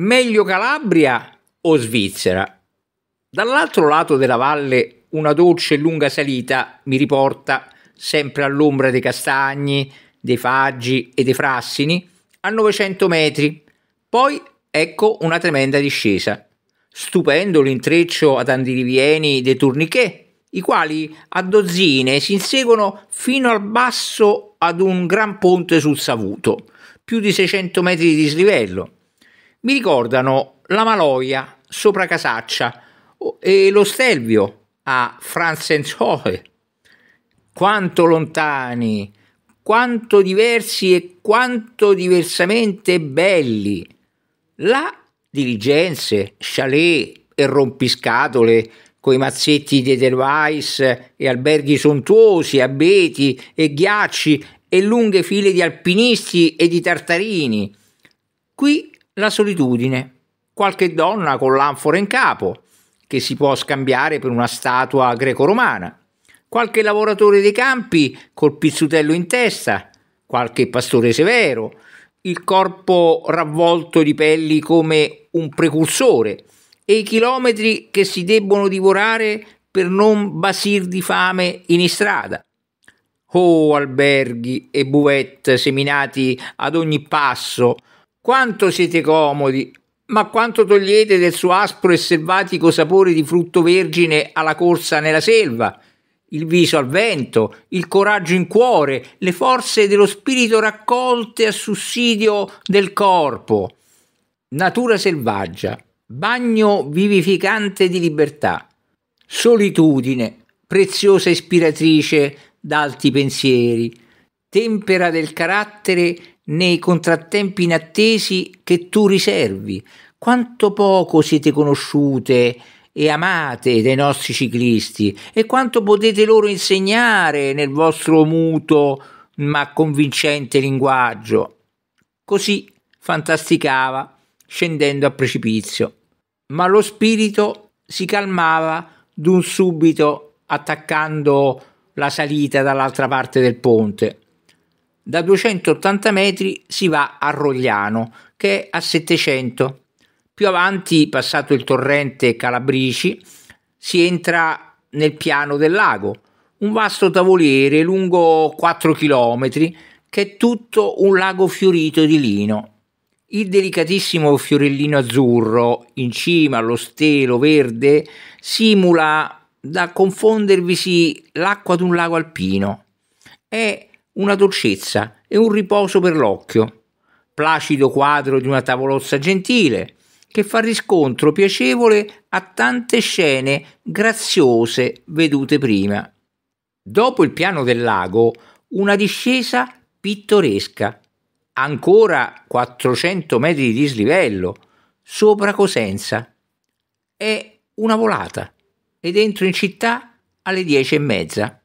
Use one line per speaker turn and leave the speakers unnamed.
meglio Calabria o Svizzera. Dall'altro lato della valle una dolce e lunga salita mi riporta, sempre all'ombra dei castagni, dei faggi e dei frassini, a 900 metri. Poi ecco una tremenda discesa. Stupendo l'intreccio ad andirivieni dei tourniquet, i quali a dozzine si inseguono fino al basso ad un gran ponte sul Savuto, più di 600 metri di dislivello mi ricordano la Maloia sopra Casaccia e lo Stelvio a Franzenzoe. Quanto lontani, quanto diversi e quanto diversamente belli. Là diligenze, chalet e rompiscatole con i mazzetti di Edelweiss e alberghi sontuosi, abeti e ghiacci e lunghe file di alpinisti e di tartarini. Qui la solitudine, qualche donna con l'anfora in capo, che si può scambiare per una statua greco-romana, qualche lavoratore dei campi col pizzutello in testa, qualche pastore severo, il corpo ravvolto di pelli come un precursore e i chilometri che si debbono divorare per non basir di fame in strada. Oh, alberghi e buvette seminati ad ogni passo, quanto siete comodi, ma quanto togliete del suo aspro e selvatico sapore di frutto vergine alla corsa nella selva? Il viso al vento, il coraggio in cuore, le forze dello spirito raccolte a sussidio del corpo. Natura selvaggia, bagno vivificante di libertà, solitudine, preziosa ispiratrice d'alti pensieri, tempera del carattere nei contrattempi inattesi che tu riservi. Quanto poco siete conosciute e amate dai nostri ciclisti e quanto potete loro insegnare nel vostro muto ma convincente linguaggio. Così fantasticava scendendo a precipizio, ma lo spirito si calmava d'un subito attaccando la salita dall'altra parte del ponte da 280 metri si va a Rogliano, che è a 700. Più avanti, passato il torrente Calabrici, si entra nel piano del lago, un vasto tavoliere lungo 4 km che è tutto un lago fiorito di lino. Il delicatissimo fiorellino azzurro in cima allo stelo verde simula da confondervisi l'acqua di un lago alpino. È una dolcezza e un riposo per l'occhio, placido quadro di una tavolozza gentile, che fa riscontro piacevole a tante scene graziose vedute prima. Dopo il piano del lago, una discesa pittoresca, ancora 400 metri di dislivello, sopra Cosenza. È una volata e entro in città alle dieci e mezza.